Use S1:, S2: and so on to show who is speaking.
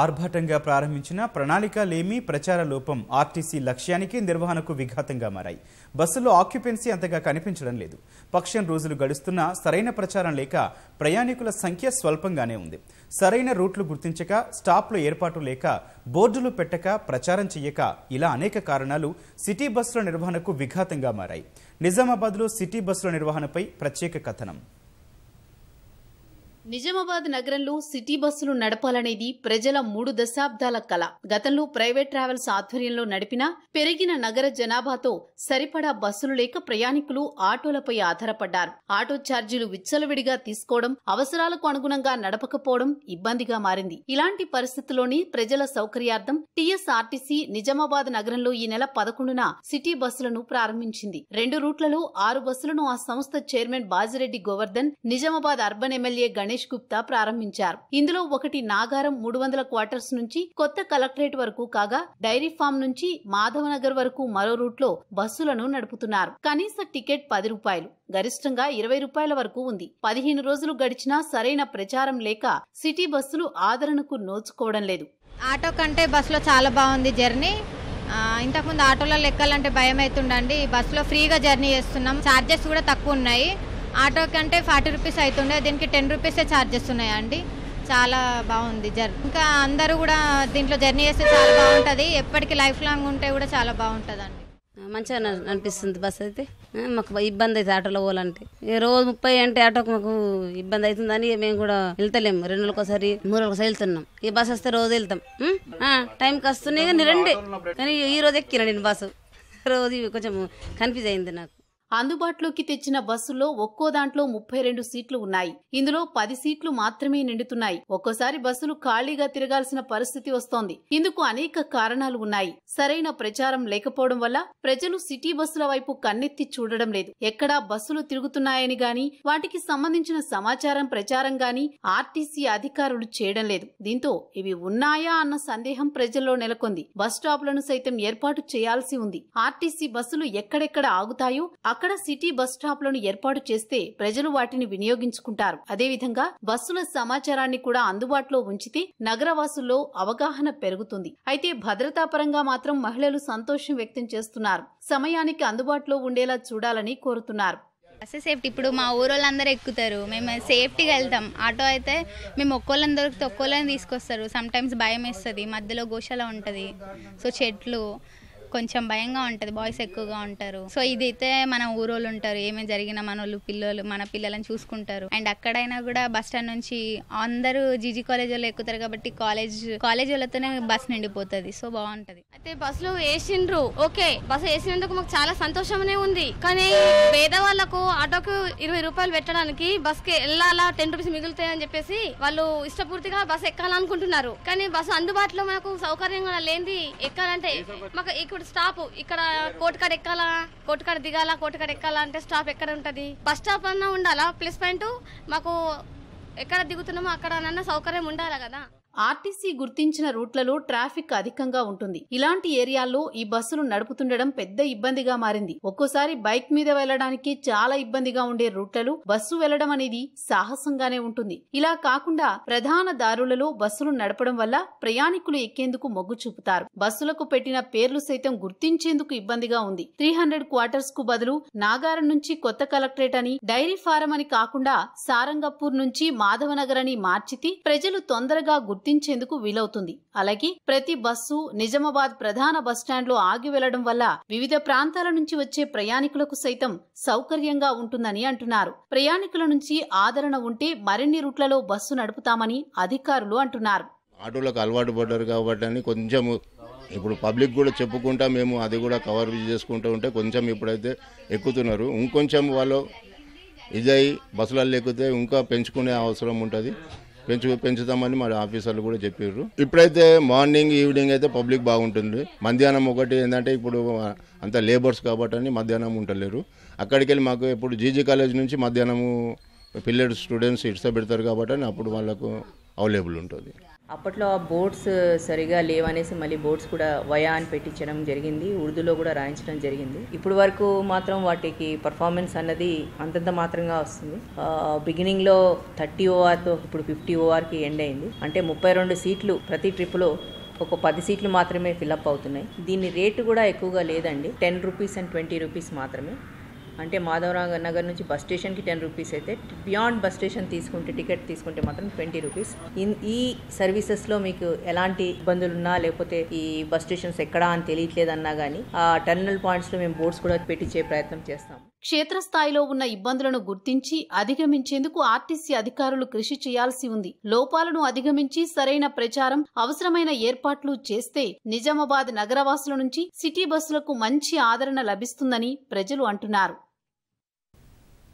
S1: ఆర్భాటంగా ప్రారంభించిన ప్రణాళిక లేమి ప్రచార లోపం ఆర్టీసీ లక్ష్యానికి నిర్వహణకు విఘాతంగా మారాయి బస్సులో ఆక్యుపెన్సీ అంతగా కనిపించడం లేదు పక్షం రోజులు గడుస్తున్నా సరైన ప్రచారం లేక ప్రయాణికుల సంఖ్య స్వల్పంగానే ఉంది సరైన రూట్లు గుర్తించక స్టాప్లు ఏర్పాటు లేక బోర్డులు పెట్టక ప్రచారం చేయక ఇలా అనేక కారణాలు సిటీ బస్సుల నిర్వహణకు విఘాతంగా మారాయి నిజామాబాద్లో సిటీ బస్సుల నిర్వహణపై ప్రత్యేక కథనం నిజామాబాద్ నగరంలో సిటీ బస్సులు నడపాలనేది ప్రజల మూడు దశాబ్దాల కళ గతంలో ప్రైవేట్ ట్రావెల్స్ ఆధ్వర్యంలో నడిపిన పెరిగిన నగర జనాభాతో సరిపడా బస్సులు లేక ప్రయాణికులు ఆటోలపై ఆధారపడ్డారు ఆటో ఛార్జీలు విచ్చలవిడిగా తీసుకోవడం అవసరాలకు అనుగుణంగా నడపకపోవడం ఇబ్బందిగా మారింది ఇలాంటి పరిస్థితుల్లోనే ప్రజల సౌకర్యార్థం టీఎస్ఆర్టీసీ నిజామాబాద్ నగరంలో ఈ నెల పదకొండున సిటీ బస్సులను ప్రారంభించింది రెండు రూట్లలో ఆరు బస్సులను ఆ సంస్థ chairman Bajireddy Govardhan Nizamabad urban MLA Ganesh Ganesh Gupta ప్రారంభించారు ఇందులో ఒకటి నాగారం మూడు వందల క్వార్టర్స్ నుంచి కొత్త కలెక్టరేట్ వరకు కాగా డైరీ ఫామ్ నుంచి మాధవనగర్ వరకు మరో రూట్లో బస్సులను నడుపుతున్నారు కనీస టికెట్ పది రూపాయలు గరిష్టంగా ఇరవై రూపాయల వరకు ఉంది పదిహేను రోజులు గడిచినా సరైన ప్రచారం లేక సిటీ బస్సులు ఆదరణకు నోచుకోవడం లేదు ఆటో కంటే బస్సులో చాలా బాగుంది జర్నీ ఇంతకుముందు ఆటోలో లెక్కాలంటే భయం అవుతుండండి బస్సులో ఫ్రీగా జర్నీ చేస్తున్నాం ఛార్జెస్ కూడా తక్కువ ఉన్నాయి ఆటో కంటే ఫార్టీ రూపీస్ అవుతుండే దీనికి టెన్ రూపీసే ఛార్జెస్ ఉన్నాయండి చాలా బాగుంది జర్నీ ఇంకా అందరూ కూడా దీంట్లో జర్నీ చేస్తే చాలా బాగుంటుంది ఎప్పటికీ లైఫ్ లాంగ్ ఉంటే కూడా చాలా బాగుంటుంది మంచిగా అనిపిస్తుంది బస్ అయితే మాకు ఇబ్బంది అవుతుంది ఆటోలో పోవాలంటే రోజు ముప్పై అంటే ఆటోకి మాకు ఇబ్బంది అవుతుందని మేము కూడా వెళ్తలేము రెండు నెలలకోసారి మూడు రోజులకోసారి వెళ్తున్నాం ఈ బస్ వస్తే రోజు వెళ్తాం టైంకి వస్తున్నాయి కానీ రండి కానీ ఈ రోజు ఎక్కిన నేను బస్సు రోజు కొంచెం కన్ఫ్యూజ్ అయింది నాకు అందుబాటులోకి తెచ్చిన బస్సుల్లో ఒక్కో దాంట్లో ముప్పై రెండు సీట్లు ఉన్నాయి ఇందులో పది సీట్లు మాత్రమే నిండుతున్నాయి ఒక్కోసారి బస్సులు ఖాళీగా తిరగాల్సిన పరిస్థితి వస్తోంది ఇందుకు అనేక కారణాలు ఉన్నాయి సరైన ప్రచారం లేకపోవడం వల్ల ప్రజలు సిటీ బస్సుల వైపు కన్నెత్తి చూడడం లేదు ఎక్కడా బస్సులు తిరుగుతున్నాయని గాని వాటికి సంబంధించిన సమాచారం ప్రచారం గాని ఆర్టీసీ అధికారులు చేయడం లేదు దీంతో ఇవి ఉన్నాయా అన్న సందేహం ప్రజల్లో నెలకొంది బస్ స్టాప్లను సైతం ఏర్పాటు చేయాల్సి ఉంది ఆర్టీసీ బస్సులు ఎక్కడెక్కడ ఆగుతాయో అక్కడ సిటీ బస్ స్టాప్లను ఏర్పాటు చేస్తే ప్రజలు వాటిని వినియోగించుకుంటారు అదేవిధంగా బస్సుల సమాచారాన్ని కూడా అందుబాటులో ఉంచితే నగరవాసుల్లో అవగాహన పెరుగుతుంది అయితే పరంగా మాత్రం మహిళలు సంతోషం వ్యక్తం చేస్తున్నారు సమయానికి అందుబాటులో ఉండేలా చూడాలని కోరుతున్నారు బస్సు సేఫ్టీ ఇప్పుడు మా ఊరోళ్ళందరూ ఎక్కుతారు మేము సేఫ్టీగా వెళ్తాం ఆటో అయితే మేము ఒక్కోళ్ళని దొరికితే ఒక్కోళ్ళని తీసుకొస్తారు సమ్ టైమ్స్ భయం వేస్తుంది మధ్యలో గోశాల ఉంటుంది సో చెట్లు కొంచెం భయంగా ఉంటుంది బాయ్స్ ఎక్కువగా ఉంటారు సో ఇదైతే మన ఊరోళ్ళు ఉంటారు ఏమేమి జరిగిన మన వాళ్ళు పిల్లలు మన పిల్లలను చూసుకుంటారు అండ్ అక్కడైనా కూడా బస్ స్టాండ్ నుంచి అందరూ జీజీ కాలేజ్ వాళ్ళు ఎక్కుతారు కాబట్టి కాలేజ్ కాలేజ్ వాళ్ళతోనే బస్ నిండిపోతుంది సో బాగుంటది అయితే బస్సులు వేసిండ్రు ఓకే బస్సు వేసినందుకు మాకు చాలా సంతోషమనే ఉంది కానీ పేదవాళ్లకు ఆటోకు ఇరవై రూపాయలు పెట్టడానికి బస్ కి వెళ్ళాలా టెన్ రూపీస్ మిగులుతాయని చెప్పేసి వాళ్ళు ఇష్టపూర్తిగా బస్సు ఎక్కాలనుకుంటున్నారు కానీ బస్సు అందుబాటులో మనకు సౌకర్యంగా లేనిది ఎక్కాలంటే మాకు ఇక్కడ ఇప్పుడు స్టాప్ ఇక్కడ కోటికాడ ఎక్కాలా కోటికాడ దిగాలా కోటికాడ ఎక్కాలా అంటే స్టాప్ ఎక్కడ ఉంటుంది బస్ స్టాప్ అన్నా ఉండాలా ప్లస్ పాయింట్ మాకు ఎక్కడ దిగుతున్నామో అక్కడ సౌకర్యం ఉండాలా కదా ఆర్టీసీ గుర్తించిన రూట్లలో ట్రాఫిక్ అధికంగా ఉంటుంది ఇలాంటి ఏరియాల్లో ఈ బస్సులు నడుపుతుండడం పెద్ద ఇబ్బందిగా మారింది ఒక్కోసారి బైక్ మీద వెళ్లడానికి చాలా ఇబ్బందిగా ఉండే రూట్లలో బస్సు వెళ్లడం అనేది సాహసంగానే ఉంటుంది ఇలా కాకుండా ప్రధాన దారులలో బస్సులు నడపడం వల్ల ప్రయాణికులు ఎక్కేందుకు మొగ్గు చూపుతారు బస్సులకు పెట్టిన పేర్లు సైతం గుర్తించేందుకు ఇబ్బందిగా ఉంది త్రీ హండ్రెడ్ క్వార్టర్స్ కు బదులు నాగారం నుంచి కొత్త కలెక్టరేట్ అని డైరీ ఫారం అని కాకుండా సారంగపూర్ నుంచి మాధవనగర్ అని మార్చితే ప్రజలు తొందరగా గుర్తు గుర్తించేందుకు వీలవుతుంది అలాగే ప్రతి బస్సు నిజామాబాద్ ప్రధాన లో ఆగి వెళ్లడం వల్ల వివిధ ప్రాంతాల నుంచి వచ్చే ప్రయాణికులకు సైతం సౌకర్యంగా ఉంటుందని అంటున్నారు ప్రయాణికుల నుంచి ఆదరణ ఉంటే మరిన్ని రూట్లలో బస్సు నడుపుతామని అధికారులు అంటున్నారు
S2: ఆటోలకు అలవాటు పడ్డారు కాబట్టి కొంచెం ఇప్పుడు పబ్లిక్ కూడా చెప్పుకుంటా మేము అది కూడా కవర్ చేసుకుంటూ ఉంటే కొంచెం ఇప్పుడైతే ఎక్కుతున్నారు ఇంకొంచెం వాళ్ళు ఇదై బస్సులలో ఎక్కితే ఇంకా పెంచుకునే అవసరం ఉంటుంది పెంచు పెంచుతామని మా ఆఫీసర్లు కూడా చెప్పారు ఇప్పుడైతే మార్నింగ్ ఈవినింగ్ అయితే పబ్లిక్ బాగుంటుంది మధ్యాహ్నం ఒకటి ఏంటంటే ఇప్పుడు అంత లేబర్స్ కాబట్టి మధ్యాహ్నం ఉండలేరు అక్కడికి వెళ్ళి మాకు ఇప్పుడు జీజీ కాలేజ్ నుంచి మధ్యాహ్నము పిల్లలు స్టూడెంట్స్ ఇట్స పెడతారు కాబట్టి అప్పుడు వాళ్ళకు అవైలబుల్ ఉంటుంది అప్పట్లో ఆ బోర్డ్స్ సరిగా లేవనేసి మళ్ళీ బోర్డ్స్ కూడా వయా అని పెట్టించడం జరిగింది ఉర్దూలో కూడా రాయించడం జరిగింది ఇప్పుడు వరకు మాత్రం వాటికి పర్ఫార్మెన్స్ అన్నది అంతంత మాత్రంగా వస్తుంది బిగినింగ్లో థర్టీ ఓవర్తో ఇప్పుడు ఫిఫ్టీ ఓవర్కి ఎండ్ అయింది అంటే ముప్పై రెండు సీట్లు ప్రతి ట్రిప్లో ఒక పది సీట్లు మాత్రమే ఫిలప్ అవుతున్నాయి దీని రేటు కూడా ఎక్కువగా లేదండి ten rupees and twenty rupees మాత్రమే అంటే మాధవరావు నగర్ నుంచి బస్ స్టేషన్కి టెన్ రూపీస్ అయితే బియాండ్ బస్ స్టేషన్ తీసుకుంటే టికెట్ తీసుకుంటే మాత్రం ట్వంటీ రూపీస్ ఇన్ ఈ సర్వీసెస్లో మీకు ఎలాంటి ఇబ్బందులు ఉన్నా లేకపోతే ఈ బస్ స్టేషన్స్ ఎక్కడా అని తెలియట్లేదన్నా కానీ ఆ టెర్మినల్ పాయింట్స్లో మేము బోర్డ్స్ కూడా పెట్టించే ప్రయత్నం చేస్తాం
S1: క్షేత్రస్థాయిలో ఉన్న ఇబ్బందులను గుర్తించి అధిగమించేందుకు ఆర్టీసీ అధికారులు కృషి చేయాల్సి ఉంది లోపాలను అధిగమించి సరైన ప్రచారం అవసరమైన ఏర్పాట్లు చేస్తే నిజామాబాద్ నగరవాసుల నుంచి సిటీ బస్సులకు మంచి ఆదరణ లభిస్తుందని ప్రజలు అంటున్నారు